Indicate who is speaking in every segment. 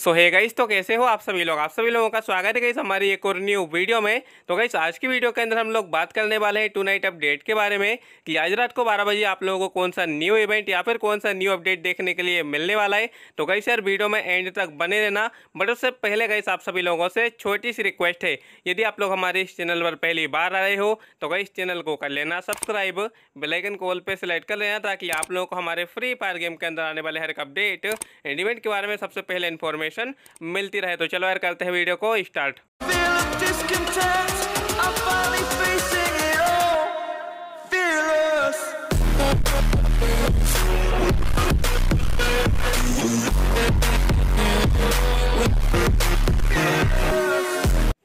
Speaker 1: सो है गाइस तो कैसे हो आप सभी लोग आप सभी लोगों का स्वागत है गाइस हमारी एक और न्यू वीडियो में तो गाइस आज की वीडियो के अंदर हम लोग बात करने वाले हैं टू नाइट अपडेट के बारे में कि आज रात को 12 बजे आप लोगों को कौन सा न्यू इवेंट या फिर कौन सा न्यू अपडेट देखने के लिए मिलने वाला है तो गाइस यार वीडियो में एंड तक बने रहना बट उससे पहले गाइस आप सभी लोगों से छोटी सी रिक्वेस्ट है यदि आप लोग हमारे इस चैनल पर पहली बार आ रहे हो तो गाइस चैनल को कर लेना सब्सक्राइब बेलाइकन कॉल पर सिलेक्ट कर लेना ताकि आप लोगों को हमारे फ्री फायर गेम के अंदर आने वाले हर एक अपडेट एंड इवेंट के बारे में सबसे पहले इन्फॉर्मेशन इन्फॉर्मेशन मिलती रहे तो चलो यार करते हैं वीडियो को स्टार्ट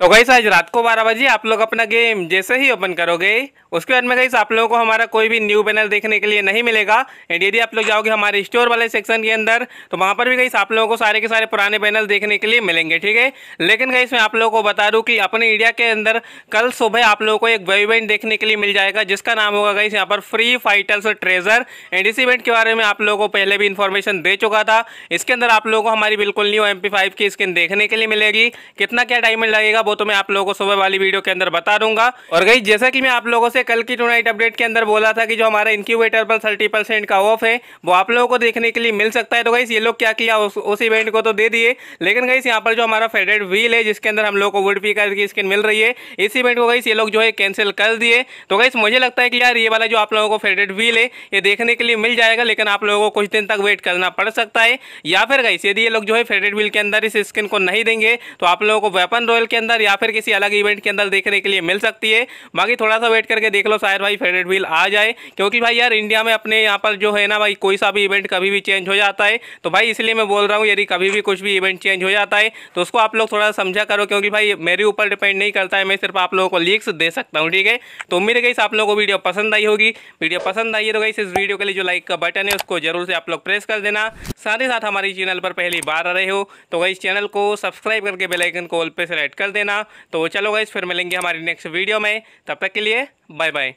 Speaker 1: तो गई आज रात को बारह बजे आप लोग अपना गेम जैसे ही ओपन करोगे उसके बाद में गई आप लोगों को हमारा कोई भी न्यू बैनर देखने के लिए नहीं मिलेगा एंड यदि आप लोग जाओगे हमारे स्टोर वाले सेक्शन के अंदर तो वहाँ पर भी गई आप लोगों को सारे के सारे पुराने बैनर देखने के लिए मिलेंगे ठीक है लेकिन गई मैं आप लोगों को बता दूँ कि अपने इंडिया के अंदर कल सुबह आप लोगों को एक वेब इवेंट देखने के लिए मिल जाएगा जिसका नाम होगा गई यहाँ पर फ्री फाइटर्स ट्रेजर एंड इस इवेंट के बारे में आप लोगों को पहले भी इन्फॉर्मेशन दे चुका था इसके अंदर आप लोगों को हमारी बिल्कुल न्यू एम की स्किन देखने के लिए मिलेगी कितना क्या डायमंड लगेगा तो मैं आप लोगों को सुबह वाली वीडियो के अंदर बता दूंगा और गई जैसा कि मैं आप लोगों से कल की टूनाइट अपडेट के अंदर बोला था कि जो हमारा इंक्यूबेटर पर थर्टी परसेंट का ऑफ है वो आप लोगों को देखने के लिए मिल सकता है तो गई ये लोग क्या किया उस, उस इवेंट को तो दे दिए लेकिन गई यहाँ पर जो हमारा फेवरेट व्हील है जिसके अंदर हम लोग को वुड पीकर की स्किन मिल रही है इस इवेंट को गई ये लोग जो है कैंसिल कर दिए तो गई मुझे लगता है कि यार ये वाला जो आप लोगों को फेवरेट व्हील है ये देखने के लिए मिल जाएगा लेकिन आप लोगों को कुछ दिन तक वेट करना पड़ सकता है या फिर गई यदि ये लोग जो है फेवरेट व्हील के अंदर इस स्किन को नहीं देंगे तो आप लोगों को वेपन रॉयल के अंदर या फिर किसी अलग इवेंट के अंदर देखने के लिए मिल सकती है बाकी थोड़ा सा वेट करके देख लो शायद भाई फेवरेट व्हील आ जाए क्योंकि भाई यार इंडिया में अपने यहाँ पर जो है ना भाई कोई सा भी इवेंट कभी भी चेंज हो जाता है तो भाई इसलिए मैं बोल रहा हूँ यदि कभी भी कुछ भी इवेंट चेंज हो जाता है तो उसको आप लोग थोड़ा समझा करो क्योंकि भाई मेरे ऊपर डिपेंड नहीं करता है मैं सिर्फ आप लोगों को लीक्स दे सकता हूँ ठीक है तो उम्मीद है गई आप लोगों को वीडियो पसंद आई होगी वीडियो पसंद आई है तो गई इस वीडियो के लिए जो लाइक का बटन है उसको जरूर से आप लोग प्रेस कर देना साथ ही साथ हमारे चैनल पर पहली बार आ रहे हो तो गई चैनल को सब्सक्राइब करके बेलाइकन को ऑल पे सेलेक्ट कर देना तो चलो गाइज फिर मिलेंगे हमारी नेक्स्ट वीडियो में तब तक के लिए बाय बाय